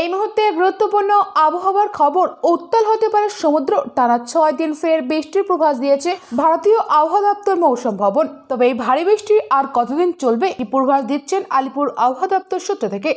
এই মুহূর্তে গুরুত্বপূর্ণ আবহাওয়ার খবর উত্তাল হতে পারে সমুদ্র টানা ছয় দিন ফের বৃষ্টির প্রভাস দিয়েছে ভারতীয় আবহাওয়া দপ্তর মৌসুম ভবন তবে এই ভারী বৃষ্টি আর কতদিন চলবে এই প্রভাস দিচ্ছেন আলিপুর আবহাওয়া দপ্তর সূত্র থেকে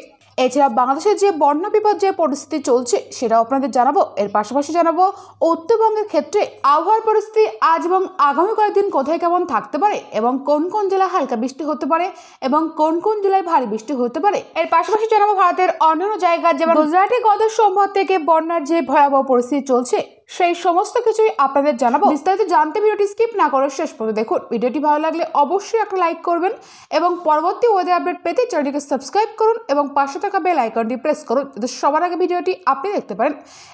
এছাড়া বাংলাদেশের যে বন্য বিপর্যয় পরিস্থিতি চলছে সেটাও আপনাদের জানাবো এর পাশাপাশি জানাবো উত্তরবঙ্গের ক্ষেত্রে আবহাওয়ার পরিস্থিতি আজ এবং আগামী কয়েকদিন কোথায় কেমন থাকতে পারে এবং কোন কোন জেলায় হালকা বৃষ্টি হতে পারে এবং কোন কোন জেলায় ভারী বৃষ্টি হতে পারে এর পাশাপাশি জানাবো ভারতের অন্যান্য জায়গা যেমন গুজরাটে গত সোমবার থেকে বন্যার যে ভয়াবহ পরিস্থিতি চলছে সেই সমস্ত কিছুই আপনাদের জানাবো বিস্তারিত জানতে ভিডিওটি স্কিপ না করে শেষ পর্যন্ত দেখুন ভিডিওটি ভালো লাগলে অবশ্যই একটা লাইক করবেন এবং পরবর্তী ওয়েদার আপডেট পেতে চ্যানেলটিকে সাবস্ক্রাইব করুন এবং পাশে থাকা বেল আইকনটি প্রেস করুন যাতে সবার আগে ভিডিওটি আপনি দেখতে পারেন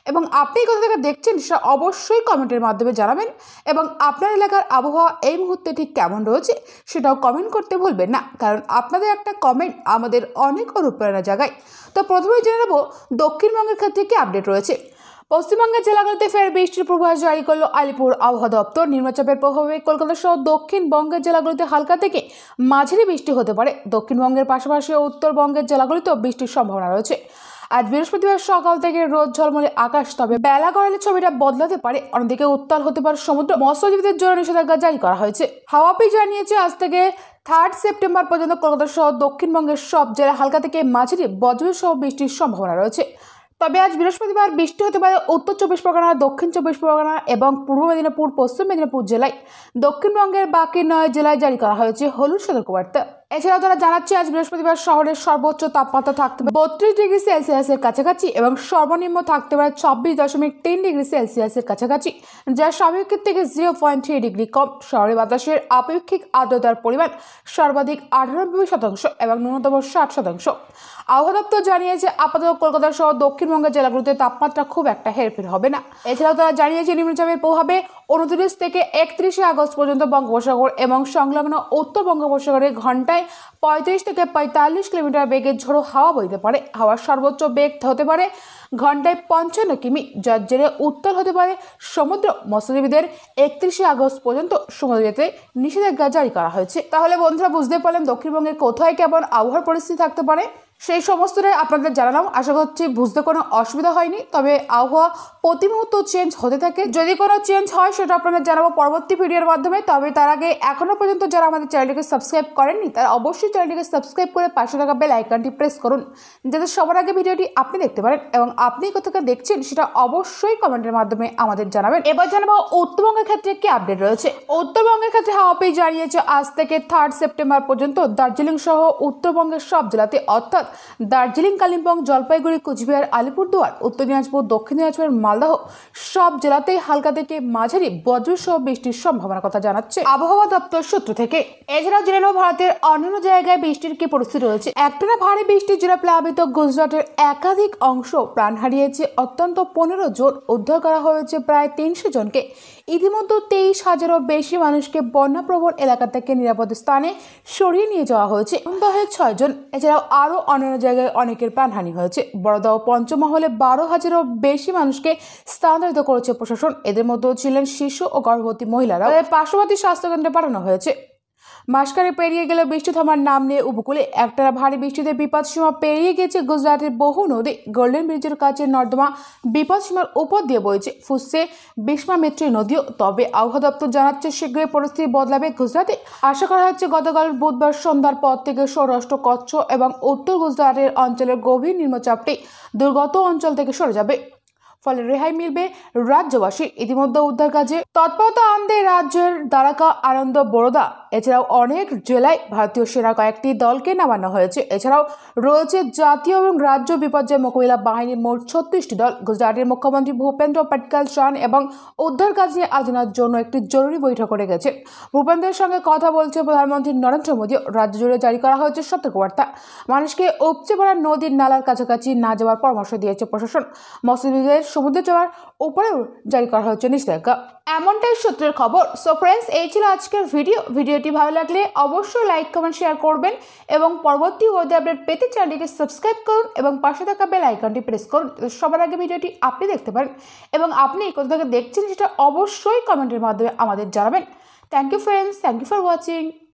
এবং আপনি কোথা থেকে দেখছেন সেটা অবশ্যই কমেন্টের মাধ্যমে জানাবেন এবং আপনার এলাকার আবহাওয়া এই মুহূর্তে ঠিক কেমন রয়েছে সেটাও কমেন্ট করতে ভুলবেন না কারণ আপনাদের একটা কমেন্ট আমাদের অনেক অনুপ্রেরণা জাগায় তো প্রথমে জেনে নেব দক্ষিণবঙ্গের ক্ষেত্রে কী আপডেট রয়েছে পশ্চিমবঙ্গের জেলাগুলিতে ফের বৃষ্টির পূর্বাভাস জারি করল আলিপুর আবহাওয়া দপ্তর নিম্নচাপের প্রভাবে কলকাতা সহ দক্ষিণবঙ্গের জেলাগুলিতে হালকা থেকে মাঝারি বৃষ্টি হতে পারে দক্ষিণবঙ্গের পাশাপাশি উত্তরবঙ্গের জেলাগুলিতেও বৃষ্টির সম্ভাবনা রয়েছে আজ বৃহস্পতিবার সকাল থেকে রোদ ঝলমলে আকাশ তবে বেলা গড়ালে ছবিটা বদলাতে পারে অন্যদিকে উত্তাল হতে পারে সমুদ্র মৎস্যজীবীদের জন্য নিষেধাজ্ঞা জারি করা হয়েছে হাওয়াপি জানিয়েছে আজ থেকে থার্ড সেপ্টেম্বর পর্যন্ত কলকাতা সহ দক্ষিণবঙ্গের সব জেলা হালকা থেকে মাঝারি বজ্রসহ বৃষ্টির সম্ভাবনা রয়েছে তবে আজ বৃহস্পতিবার বৃষ্টি হতে পারে উত্তর চব্বিশ পরগনা দক্ষিণ চব্বিশ পরগনা এবং পূর্ব মেদিনীপুর পশ্চিম মেদিনীপুর জেলায় দক্ষিণবঙ্গের বাকি নয় জেলায় জারি করা হয়েছে হলুদ সতর্কবার্তা এছাড়াও তারা জানাচ্ছে আজ বৃহস্পতিবার শহরের সর্বোচ্চ তাপমাত্রা থাকতে পারে বত্রিশ ডিগ্রি সেলসিয়াসের কাছাকাছি এবং সর্বনিম্ন থাকতে পারে ছাব্বিশ দশমিক তিন ডিগ্রি সেলসিয়াসের কাছাকাছি যা স্বাভাবিকের থেকে জিরো পয়েন্ট থ্রি ডিগ্রি কম শহরে বাতাসের আপেক্ষিক আর্দ্রতার পরিমাণ সর্বাধিক আটানব্বই শতাংশ এবং ন্যূনতম ষাট শতাংশ আবহাওয়া দপ্তর জানিয়েছে আপাতত কলকাতা সহ দক্ষিণবঙ্গের জেলাগুলোতে তাপমাত্রা খুব একটা হেরফের হবে না এছাড়াও তারা জানিয়েছে নিম্নচাপের প্রভাবে উনত্রিশ থেকে একত্রিশে আগস্ট পর্যন্ত বঙ্গোপসাগর এবং সংলগ্ন উত্তর বঙ্গোপসাগরে ঘন্টায় পঁয়ত্রিশ থেকে পঁয়তাল্লিশ কিলোমিটার বেগের ঝোড়ো হাওয়া বইতে পারে হাওয়ার সর্বোচ্চ বেগ হতে পারে ঘন্টায় পঞ্চান্ন কিমি যার জেরে উত্তর হতে পারে সমুদ্র মৎস্যজীবীদের একত্রিশে আগস্ট পর্যন্ত সমুদ্র যেতে নিষেধাজ্ঞা জারি করা হয়েছে তাহলে বন্ধুরা বুঝতে পারলেন দক্ষিণবঙ্গে কোথায় কেমন আবহাওয়ার পরিস্থিতি থাকতে পারে সেই সমস্তটাই আপনাদের জানালাম আশা করছি বুঝতে কোনো অসুবিধা হয়নি তবে আবহাওয়া প্রতি মুহূর্ত চেঞ্জ হতে থাকে যদি কোনো চেঞ্জ হয় সেটা আপনাদের জানাবো পরবর্তী ভিডিওর মাধ্যমে তবে তার আগে এখনও পর্যন্ত যারা আমাদের চ্যানেলটিকে সাবস্ক্রাইব করেননি তারা অবশ্যই চ্যানেলটিকে সাবস্ক্রাইব করে পাশে থাকা বেল আইকনটি প্রেস করুন যাতে সবার আগে ভিডিওটি আপনি দেখতে পারেন এবং আপনি কোথাকে দেখছেন সেটা অবশ্যই কমেন্টের মাধ্যমে আমাদের জানাবেন এবার জানাবো উত্তরবঙ্গের ক্ষেত্রে কি আপডেট রয়েছে উত্তরবঙ্গের ক্ষেত্রে হাওয়া পেয়ে জানিয়েছে আজ থেকে থার্ড সেপ্টেম্বর পর্যন্ত দার্জিলিং সহ উত্তরবঙ্গের সব জেলাতে অর্থাৎ দার্জিলিং কালিম্পং জলপাইগুড়ি কুচবিহার আলিপুরদুয়ার উত্তর দিনাজপুর দক্ষিণ দিনাজপুর মালদহ সব জেলাতেই হালকা থেকে মাঝারি বজ্র সহ বৃষ্টির সম্ভাবনার কথা জানাচ্ছে আবহাওয়া দপ্তর সূত্র থেকে এছাড়াও জেলে ভারতের অন্যান্য জায়গায় বৃষ্টির কি পরিস্থিতি রয়েছে একটানা ভারী বৃষ্টির জেলা প্লাবিত গুজরাটের একাধিক অংশ প্রায় প্রাণ হারিয়েছে অত্যন্ত পনেরো জন উদ্ধার করা হয়েছে প্রায় তিনশো জনকে ইতিমধ্যে তেইশ হাজারও বেশি মানুষকে বন্যাপ্রবণ এলাকা থেকে নিরাপদ স্থানে সরিয়ে নিয়ে যাওয়া হয়েছে হয়ে ছয়জন এছাড়াও আরও অন্যান্য জায়গায় অনেকের প্রাণহানি হয়েছে বড়দাও পঞ্চমহলে বারো হাজারও বেশি মানুষকে স্থানান্তরিত করেছে প্রশাসন এদের মধ্যেও ছিলেন শিশু ও গর্ভবতী মহিলারা পার্শ্ববর্তী স্বাস্থ্যকেন্দ্রে পাঠানো হয়েছে মাসকারে পেরিয়ে গেল বৃষ্টি থামার নাম নিয়ে উপকূলে একটানা ভারী বৃষ্টিতে বিপদ সীমা পেরিয়ে গেছে গুজরাটের বহু নদী গোল্ডেন ব্রিজের কাছে নর্দমা বিপদ সীমার উপর দিয়ে বইছে ফুসছে বিষ্মামিত্রী নদীও তবে আবহাওয়া দপ্তর জানাচ্ছে শীঘ্রই পরিস্থিতি বদলাবে গুজরাটে আশা করা হচ্ছে গতকাল বুধবার সন্ধ্যার পর থেকে সৌরাষ্ট্র কচ্ছ এবং উত্তর গুজরাটের অঞ্চলের গভীর নিম্নচাপটি দুর্গত অঞ্চল থেকে সরে যাবে ফলে রেহাই মিলবে রাজ্যবাসীর ইতিমধ্যে উদ্ধার কাজে তৎপরতা আনতে রাজ্যের দ্বারাকা আনন্দ বরোদা এছাড়াও অনেক জেলায় ভারতীয় সেনা কয়েকটি দলকে নামানো হয়েছে এছাড়াও রয়েছে জাতীয় এবং রাজ্য বিপর্যয় মোকাবিলা বাহিনীর মোট ছত্রিশটি দল গুজরাটের মুখ্যমন্ত্রী ভূপেন্দ্র পাটকাল চান এবং উদ্ধার কাজ নিয়ে আলোচনার জন্য একটি জরুরি বৈঠক করে গেছে ভূপেন্দ্রের সঙ্গে কথা বলছে প্রধানমন্ত্রী নরেন্দ্র মোদী রাজ্য জুড়ে জারি করা হয়েছে সতর্কবার্তা মানুষকে উপচে পড়া নদীর নালার কাছাকাছি না যাওয়ার পরামর্শ দিয়েছে প্রশাসন মসজিদের সমুদ্র যাওয়ার উপরেও জারি করা হচ্ছে নিষেধাজ্ঞা এমনটাই সূত্রের খবর সো ফ্রেন্ডস এই ছিল আজকের ভিডিও ভিডিওটি ভালো লাগলে অবশ্যই লাইক কমেন্ট শেয়ার করবেন এবং পরবর্তী ওয়েদার আপডেট পেতে চ্যানেলটিকে সাবস্ক্রাইব করুন এবং পাশে থাকা বেল আইকনটি প্রেস করুন সবার আগে ভিডিওটি আপনি দেখতে পারেন এবং আপনি কোথা থেকে দেখছেন সেটা অবশ্যই কমেন্টের মাধ্যমে আমাদের জানাবেন thank you friends thank you for watching